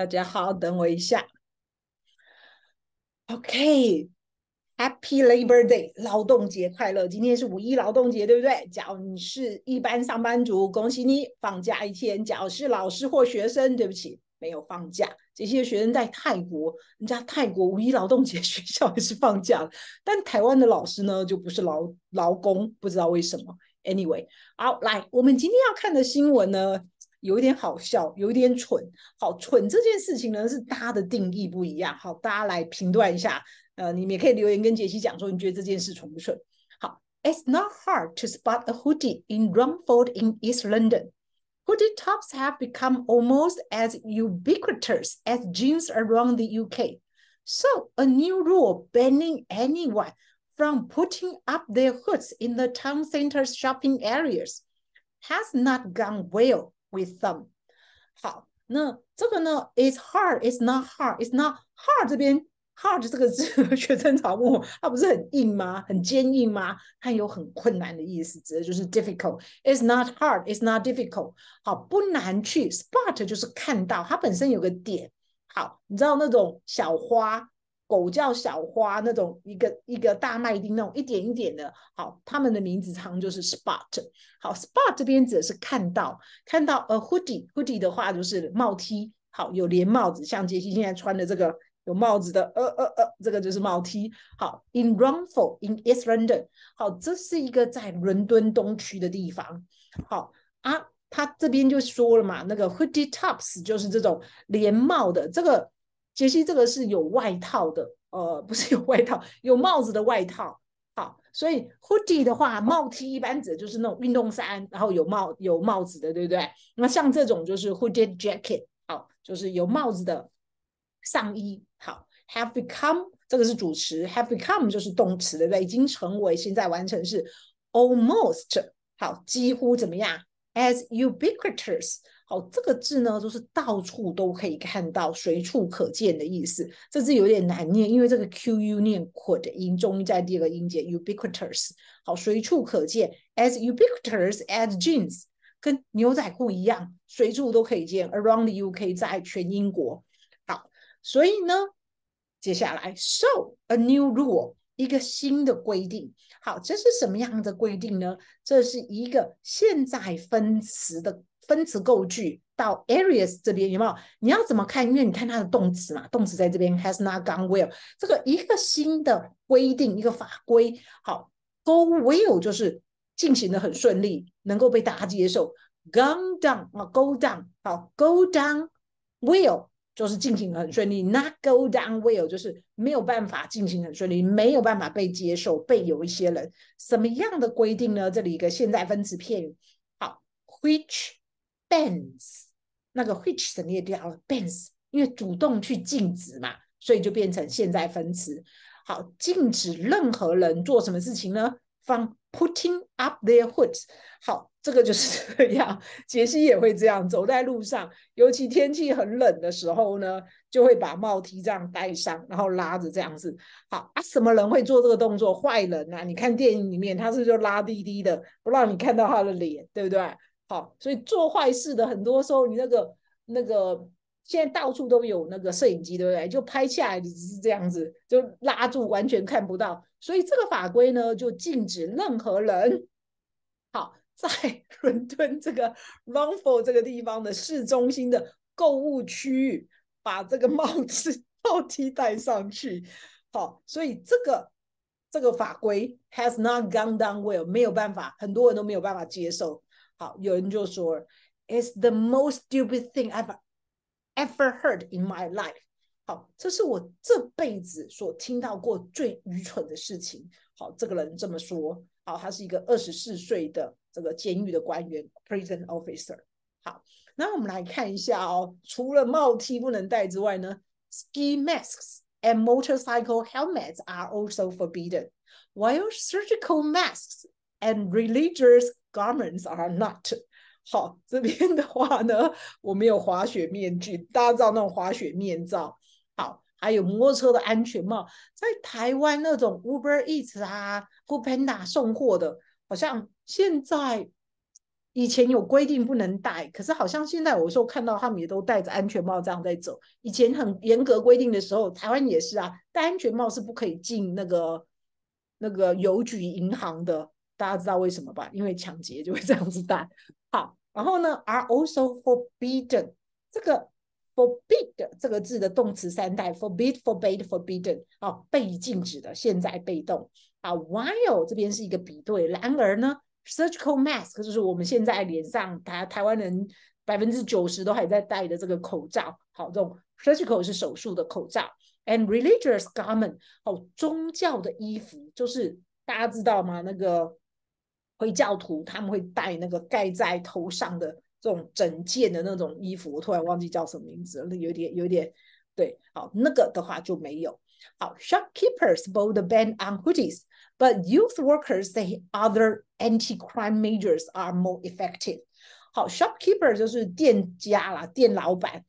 大家好，等我一下。OK，Happy Labor Day，劳动节快乐！今天是五一劳动节，对不对？假如你是一般上班族，恭喜你放假一天。假如是老师或学生，对不起，没有放假。这些学生在泰国，人家泰国五一劳动节学校也是放假了，但台湾的老师呢，就不是劳劳工，不知道为什么。Anyway，好，来，我们今天要看的新闻呢？有一点好笑，有一点蠢。好，蠢这件事情呢，是大家的定义不一样。好，大家来评断一下。呃，你们也可以留言跟杰西讲说，你觉得这件事蠢不蠢？好，It's not hard to spot a hoodie in Rumford in East London. Hoodie tops have become almost as ubiquitous as jeans around the UK. So, a new rule banning anyone from putting up their hoods in the town center's shopping areas has not gone well With them，好，那这个呢？It's hard. It's not hard. It's not hard. 这边 hard 这个字，学生草木，它不是很硬吗？很坚硬吗？它有很困难的意思，指的就是 difficult. It's not hard. It's not difficult. 好，不难去。s p o t 就是看到它本身有个点。好，你知道那种小花？狗叫小花那种一个一个大麦丁那种一点一点的，好，他们的名字常就是 spot，好 spot 这边指的是看到看到呃 hoodie hoodie 的话就是帽 T，好有连帽子像杰西现在穿的这个有帽子的呃呃呃这个就是帽 T，好 in run for in east London，好这是一个在伦敦东区的地方，好啊他这边就说了嘛，那个 hoodie tops 就是这种连帽的这个。杰西，这个是有外套的，呃，不是有外套，有帽子的外套。好，所以 hoodie 的话，帽 T 一般指的就是那种运动衫，然后有帽有帽子的，对不对？那像这种就是 hoodie jacket，好，就是有帽子的上衣。好，have become 这个是主持 h a v e become 就是动词，对不对？已经成为，现在完成式 almost，好，几乎怎么样？As ubiquitous。好，这个字呢，就是到处都可以看到、随处可见的意思。这字有点难念，因为这个 q u 念 qu 的音，中音在第二个音节 ubiquitous。好，随处可见。As ubiquitous as jeans，跟牛仔裤一样，随处都可以见。Around the UK，在全英国。好，所以呢，接下来，so a new rule，一个新的规定。好，这是什么样的规定呢？这是一个现在分词的。分词构句到 areas 这边有没有？你要怎么看？因为你看它的动词嘛，动词在这边 has not gone well。这个一个新的规定，一个法规，好，go well 就是进行的很顺利，能够被大家接受。gone down 啊，go down 好，go down well 就是进行很顺利，not go down well 就是没有办法进行很顺利，没有办法被接受，被有一些人什么样的规定呢？这里一个现在分词片，好，which。Bans d 那个 which 省略掉了，bans d 因为主动去禁止嘛，所以就变成现在分词。好，禁止任何人做什么事情呢？From putting up their hoods。好，这个就是 这样。杰西也会这样，走在路上，尤其天气很冷的时候呢，就会把帽梯这样戴上，然后拉着这样子。好啊，什么人会做这个动作？坏人呐！你看电影里面，他是就拉滴滴的，不让你看到他的脸，对不对？好，所以做坏事的很多时候，你那个那个，现在到处都有那个摄影机，对不对？就拍下来，只是这样子，就拉住，完全看不到。所以这个法规呢，就禁止任何人，好，在 伦敦这个 Longford 这个地方的市中心的购物区域，把这个帽子帽梯戴上去。好，所以这个这个法规 has not gone down well，没有办法，很多人都没有办法接受。好，有人就说，It's the most stupid thing I've ever heard in my life。好，这是我这辈子所听到过最愚蠢的事情。好，这个人这么说。好，他是一个二十四岁的这个监狱的官员 （prison officer）。好，那我们来看一下哦，除了帽 T 不能戴之外呢，ski masks and motorcycle helmets are also forbidden, while surgical masks and religious Garments are not 好，这边的话呢，我们有滑雪面具，大家知道那种滑雪面罩。好，还有摩托车的安全帽，在台湾那种 Uber Eats 啊 f o o Panda 送货的，好像现在以前有规定不能戴，可是好像现在有时候看到他们也都戴着安全帽这样在走。以前很严格规定的时候，台湾也是啊，戴安全帽是不可以进那个那个邮局银行的。大家知道为什么吧？因为抢劫就会这样子带。好，然后呢，are also forbidden。这个 forbid 这个字的动词三代 forbid, forbid, forbidden。好，被禁止的，现在被动。啊，while 这边是一个比对。然而呢，surgical mask 就是我们现在脸上台台湾人百分之九十都还在戴的这个口罩。好，这种 surgical 是手术的口罩。And religious garment。好，宗教的衣服，就是大家知道吗？那个。回教徒他们会戴那个盖在头上的这种整件的那种衣服，我突然忘记叫什么名字了，那有点有点对，好那个的话就没有。好，shopkeepers both e ban on hoodies, but youth workers say other anti-crime measures are more effective。好，shopkeeper 就是店家啦，店老板。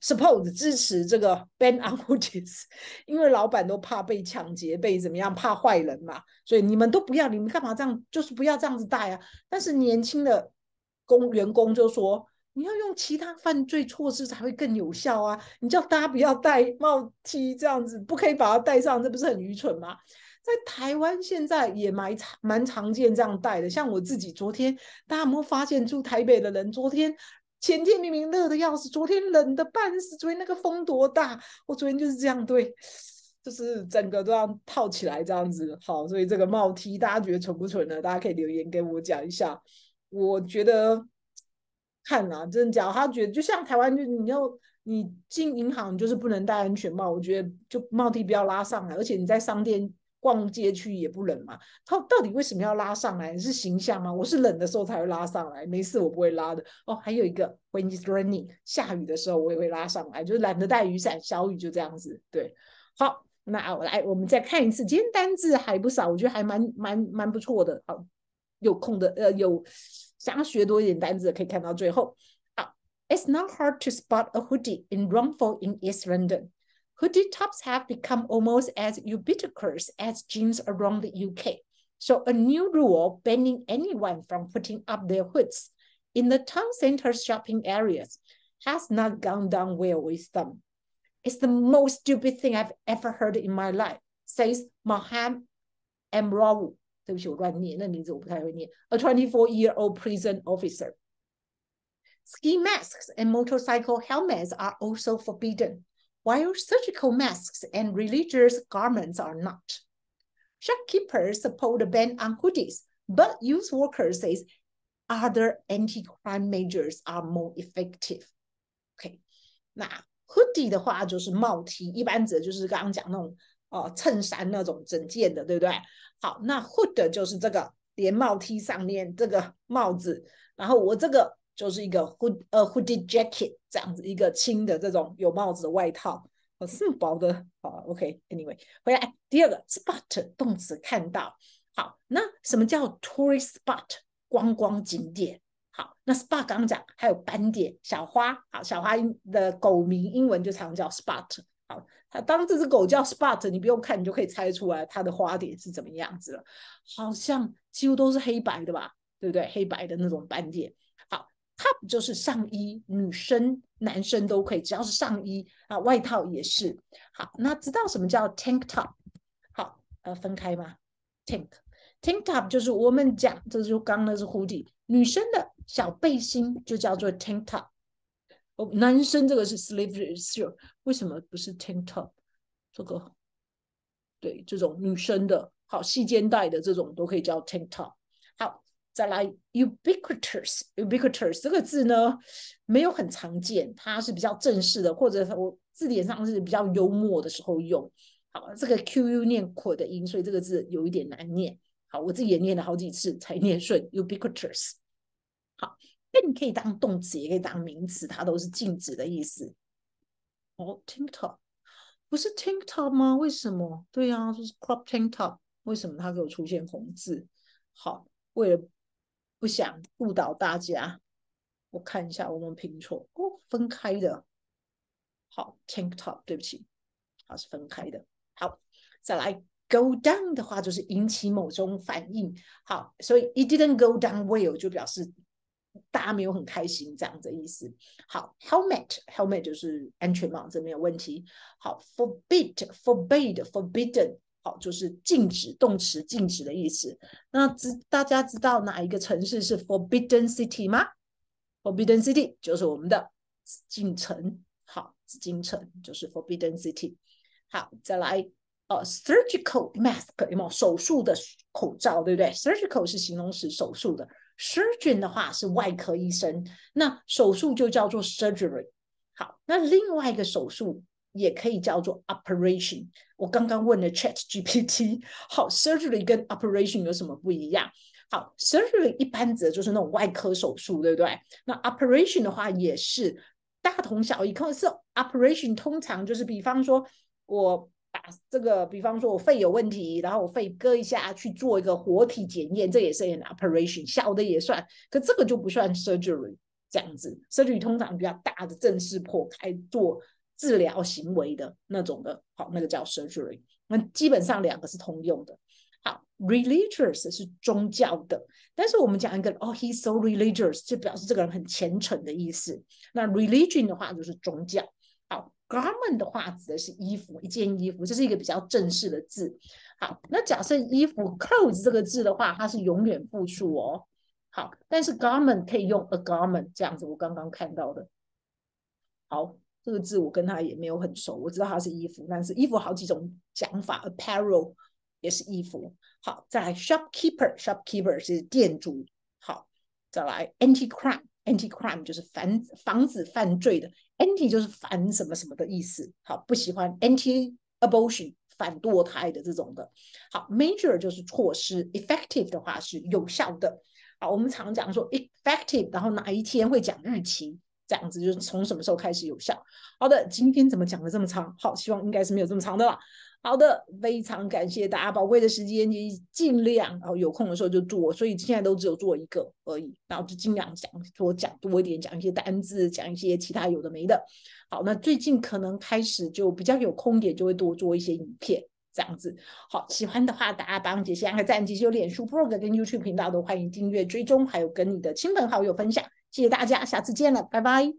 Suppose 支持这个 ban a h r i i s 因为老板都怕被抢劫，被怎么样？怕坏人嘛，所以你们都不要，你们干嘛这样？就是不要这样子戴啊。但是年轻的工员工就说，你要用其他犯罪措施才会更有效啊。你叫大家不要戴帽 T 这样子，不可以把它戴上，这不是很愚蠢吗？在台湾现在也蛮蛮常见这样戴的，像我自己昨天，大家有没有发现住台北的人昨天？前天明明热的要死，昨天冷的半死，昨天那个风多大，我昨天就是这样，对，就是整个都要套起来这样子。好，所以这个帽 T 大家觉得蠢不蠢呢？大家可以留言给我讲一下。我觉得，看啊，真的假？他觉得就像台湾，就你要你进银行，你就是不能戴安全帽。我觉得就帽 T 不要拉上来，而且你在商店。逛街去也不冷嘛？到到底为什么要拉上来？是形象吗？我是冷的时候才会拉上来，没事我不会拉的。哦，还有一个，h e n t s r a i n i n g 下雨的时候我也会拉上来，就是懒得带雨伞，小雨就这样子。对，好，那我来，我们再看一次，今天单字还不少，我觉得还蛮蛮蛮不错的。好，有空的，呃，有想要学多一点单字，可以看到最后。好，It's not hard to spot a hoodie in rainfall in East London. hoodie tops have become almost as ubiquitous as jeans around the UK. So a new rule banning anyone from putting up their hoods in the town center shopping areas has not gone down well with them. It's the most stupid thing I've ever heard in my life, says Maham Emrawu, A 24 24-year-old prison officer. Ski masks and motorcycle helmets are also forbidden while surgical masks and religious garments are not. Shopkeepers support the ban on hoodies, but youth workers say other anti-crime measures are more effective. Okay, now 的话就是帽 T，一般指的就是刚刚讲那种呃衬衫那种整件的，对不对？好，那 hood 就是这个连帽 T 上面这个帽子，然后我这个就是一个 hood 呃 hoodie jacket。这样子一个轻的这种有帽子的外套，很薄的好 OK，Anyway，回来第二个 spot 动词看到好，那什么叫 tourist spot 观光景点？好，那 spot 刚刚讲还有斑点小花，好，小花的狗名英文就常叫 spot。好，它当这只狗叫 spot，你不用看，你就可以猜出来它的花点是怎么样子了，好像几乎都是黑白的吧？对不对？黑白的那种斑点。Top 就是上衣，女生、男生都可以，只要是上衣啊，外套也是。好，那知道什么叫 tank top？好，呃，分开吗？Tank tank top 就是我们讲，这就刚那是蝴蝶女生的小背心，就叫做 tank top。哦，男生这个是 sleeve shirt，为什么不是 tank top？这个对，这种女生的好细肩带的这种都可以叫 tank top。再来，ubiquitous，ubiquitous 这个字呢，没有很常见，它是比较正式的，或者我字典上是比较幽默的时候用。好，这个 q u 念阔的音，所以这个字有一点难念。好，我自己也念了好几次才念顺。ubiquitous，好，那你可以当动词，也可以当名词，它都是“禁止”的意思。哦，tinktop，不是 tinktop 吗？为什么？对啊，就是 c r o p tinktop。为什么它给我出现红字？好，为了。不想误导大家，我看一下我们拼错哦，分开的。好，tank top，对不起，好是分开的。好，再来，go down 的话就是引起某种反应。好，所以 it didn't go down well 就表示大家没有很开心这样的意思。好，helmet，helmet 就是安全帽，这没有问题。好，forbid，forbid，forbidden。就是禁止动词，禁止的意思。那知大家知道哪一个城市是 Forbidden City 吗？Forbidden City 就是我们的紫禁城。好，紫禁城就是 Forbidden City。好，再来哦，surgical mask 有没有手术的口罩，对不对？surgical 是形容词，手术的。surgeon 的话是外科医生，那手术就叫做 surgery。好，那另外一个手术。也可以叫做 operation。我刚刚问了 Chat GPT，好，surgery 跟 operation 有什么不一样？好，surgery 一般指的就是那种外科手术，对不对？那 operation 的话也是大同小异，可是 operation 通常就是，比方说我把这个，比方说我肺有问题，然后我肺割一下去做一个活体检验，这也是 an operation，小的也算。可这个就不算 surgery，这样子 surgery 通常比较大的正式破开做。治疗行为的那种的，好，那个叫 surgery。那基本上两个是通用的。好，religious 是宗教的，但是我们讲一个哦，he's so religious 就表示这个人很虔诚的意思。那 religion 的话就是宗教。好，garment 的话指的是衣服，一件衣服，这是一个比较正式的字。好，那假设衣服 clothes 这个字的话，它是永远复数哦。好，但是 garment 可以用 a garment 这样子，我刚刚看到的。好。这个字我跟他也没有很熟，我知道他是衣服，但是衣服好几种讲法，apparel 也是衣服。好，再来 shopkeeper，shopkeeper 是店主。好，再来 anti-crime，anti-crime 就是防防止犯罪的，anti 就是反什么什么的意思。好，不喜欢 anti-abortion 反堕胎的这种的。好，major 就是措施，effective 的话是有效的。好，我们常讲说 effective，然后哪一天会讲日期。这样子就是从什么时候开始有效？好的，今天怎么讲的这么长？好，希望应该是没有这么长的了。好的，非常感谢大家宝贵的时间，你尽量然后有空的时候就做，所以现在都只有做一个而已，然后就尽量讲多讲多一点，讲一些单字，讲一些其他有的没的。好，那最近可能开始就比较有空点，就会多做一些影片这样子。好，喜欢的话大家帮姐点按个赞，姐有脸书、Pro 跟 YouTube 频道都欢迎订阅追踪，还有跟你的亲朋好友分享。谢谢大家，下次见了，拜拜。